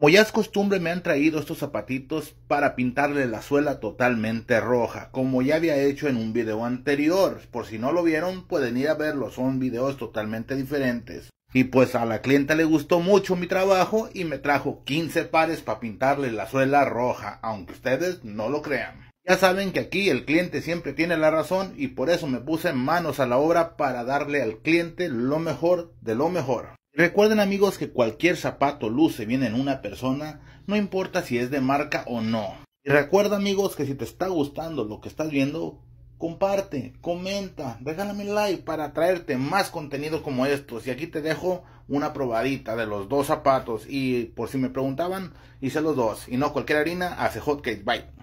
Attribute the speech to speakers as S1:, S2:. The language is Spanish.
S1: Como ya es costumbre, me han traído estos zapatitos para pintarle la suela totalmente roja, como ya había hecho en un video anterior. Por si no lo vieron, pueden ir a verlo, son videos totalmente diferentes. Y pues a la clienta le gustó mucho mi trabajo y me trajo 15 pares para pintarle la suela roja, aunque ustedes no lo crean. Ya saben que aquí el cliente siempre tiene la razón y por eso me puse manos a la obra para darle al cliente lo mejor de lo mejor. Recuerden amigos que cualquier zapato luce bien en una persona, no importa si es de marca o no. Y recuerda amigos que si te está gustando lo que estás viendo, comparte, comenta, regálame like para traerte más contenido como estos. Y aquí te dejo una probadita de los dos zapatos y por si me preguntaban, hice los dos. Y no cualquier harina, hace hotcake, bye.